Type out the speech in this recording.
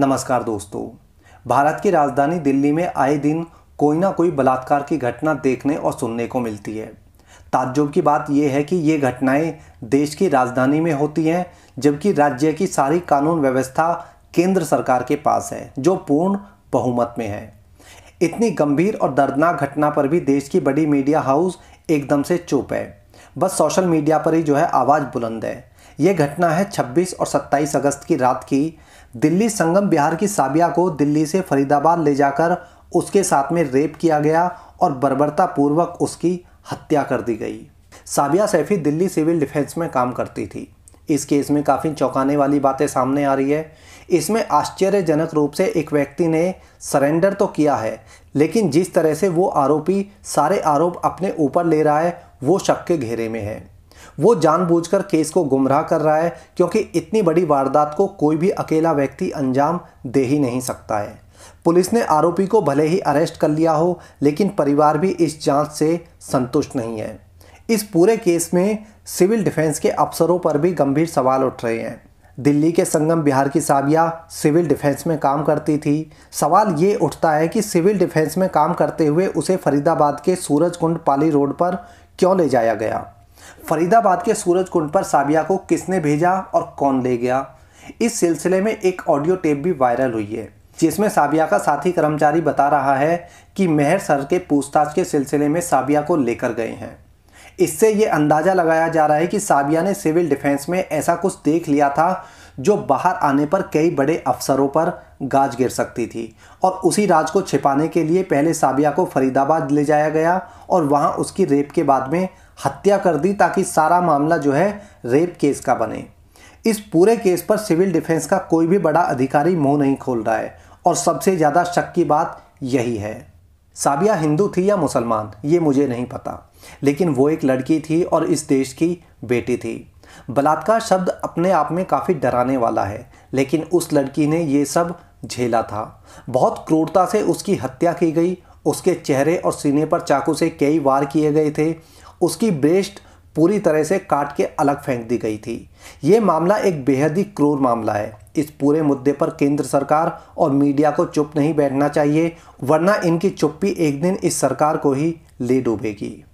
नमस्कार दोस्तों भारत की राजधानी दिल्ली में आए दिन कोई ना कोई बलात्कार की घटना देखने और सुनने को मिलती है ताज्जुब की बात यह है कि ये घटनाएं देश की राजधानी में होती हैं जबकि राज्य की सारी कानून व्यवस्था केंद्र सरकार के पास है जो पूर्ण बहुमत में है इतनी गंभीर और दर्दनाक घटना पर भी देश की बड़ी मीडिया हाउस एकदम से चुप है बस सोशल मीडिया पर ही जो है आवाज़ बुलंद है यह घटना है 26 और 27 अगस्त की रात की दिल्ली संगम बिहार की साबिया को दिल्ली से फरीदाबाद ले जाकर उसके साथ में रेप किया गया और बर्बरतापूर्वक उसकी हत्या कर दी गई साबिया सैफी दिल्ली सिविल डिफेंस में काम करती थी इस केस में काफ़ी चौंकाने वाली बातें सामने आ रही है इसमें आश्चर्यजनक रूप से एक व्यक्ति ने सरेंडर तो किया है लेकिन जिस तरह से वो आरोपी सारे आरोप अपने ऊपर ले रहा है वो शक के घेरे में है वो जानबूझकर केस को गुमराह कर रहा है क्योंकि इतनी बड़ी वारदात को कोई भी अकेला व्यक्ति अंजाम दे ही नहीं सकता है पुलिस ने आरोपी को भले ही अरेस्ट कर लिया हो लेकिन परिवार भी इस जांच से संतुष्ट नहीं है इस पूरे केस में सिविल डिफेंस के अफसरों पर भी गंभीर सवाल उठ रहे हैं दिल्ली के संगम बिहार की साबिया सिविल डिफेंस में काम करती थी सवाल ये उठता है कि सिविल डिफेंस में काम करते हुए उसे फरीदाबाद के सूरजकुंड पाली रोड पर क्यों ले जाया गया फरीदाबाद के सूरज कुंड पर साबिया को किसने भेजा और कौन ले गया इस सिलसिले में एक ऑडियो टेप भी वायरल हुई है जिसमें साबिया का साथी कर्मचारी बता रहा है कि मेहर सर के पूछताछ के सिलसिले में साबिया को लेकर गए हैं इससे ये अंदाज़ा लगाया जा रहा है कि साबिया ने सिविल डिफेंस में ऐसा कुछ देख लिया था जो बाहर आने पर कई बड़े अफसरों पर गाज गिर सकती थी और उसी राज को छिपाने के लिए पहले साबिया को फरीदाबाद ले जाया गया और वहाँ उसकी रेप के बाद में हत्या कर दी ताकि सारा मामला जो है रेप केस का बने इस पूरे केस पर सिविल डिफेंस का कोई भी बड़ा अधिकारी मुंह नहीं खोल रहा है और सबसे ज़्यादा शक की बात यही है साबिया हिंदू थी या मुसलमान ये मुझे नहीं पता लेकिन वो एक लड़की थी और इस देश की बेटी थी बलात्कार शब्द अपने आप में काफ़ी डराने वाला है लेकिन उस लड़की ने ये सब झेला था बहुत क्रूरता से उसकी हत्या की गई उसके चेहरे और सीने पर चाकू से कई वार किए गए थे उसकी ब्रेस्ट पूरी तरह से काट के अलग फेंक दी गई थी ये मामला एक बेहद ही क्रूर मामला है इस पूरे मुद्दे पर केंद्र सरकार और मीडिया को चुप नहीं बैठना चाहिए वरना इनकी चुप्पी एक दिन इस सरकार को ही ले डूबेगी